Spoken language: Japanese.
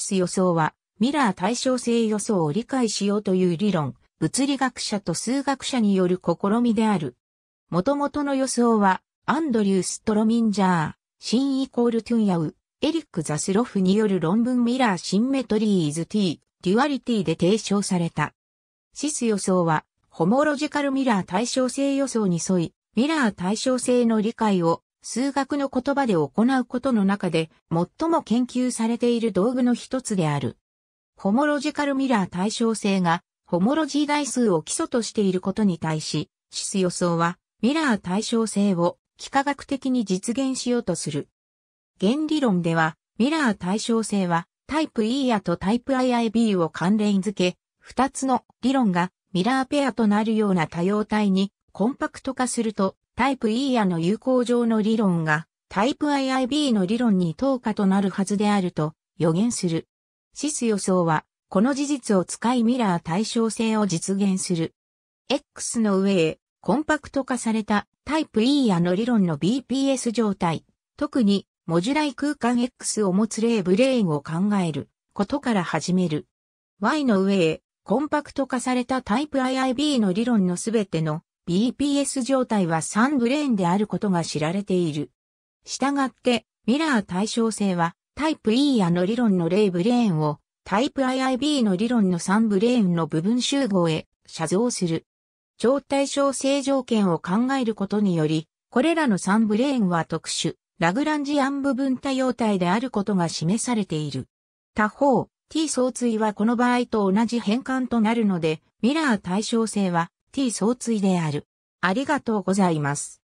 ス予想は、ミラー対称性予想を理解しようという理論、物理学者と数学者による試みである。元々の予想は、アンドリュース・トロミンジャー、シン・イコール・トゥンヤウ、エリック・ザスロフによる論文ミラー・シンメトリー・イズ・ティー、デュアリティで提唱された。シス予想は、ホモロジカルミラー対称性予想に沿い、ミラー対称性の理解を数学の言葉で行うことの中で最も研究されている道具の一つである。ホモロジカルミラー対称性がホモロジー代数を基礎としていることに対し、シス予想はミラー対称性を幾何学的に実現しようとする。原理論ではミラー対称性はタイプ E やとタイプ IIB を関連づけ、二つの理論がミラーペアとなるような多様体にコンパクト化するとタイプ E やの有効上の理論が、タイプ IIB の理論に等価となるはずであると予言する。シス予想は、この事実を使いミラー対称性を実現する。X の上へ、コンパクト化されたタイプ E やの理論の BPS 状態、特に、モジュライ空間 X を持つ例ブレインを考えることから始める。Y の上へ、コンパクト化されたタイプ IIB の理論のすべての BPS 状態はサンブレーンであることが知られている。したがって、ミラー対称性は、タイプ E やの理論の0ブレーンを、タイプ IIB の理論の3ブレーンの部分集合へ写像する。超対称性条件を考えることにより、これらの3ブレーンは特殊、ラグランジアン部分多様体であることが示されている。他方、T 相対はこの場合と同じ変換となるので、ミラー対称性は t 相対である。ありがとうございます。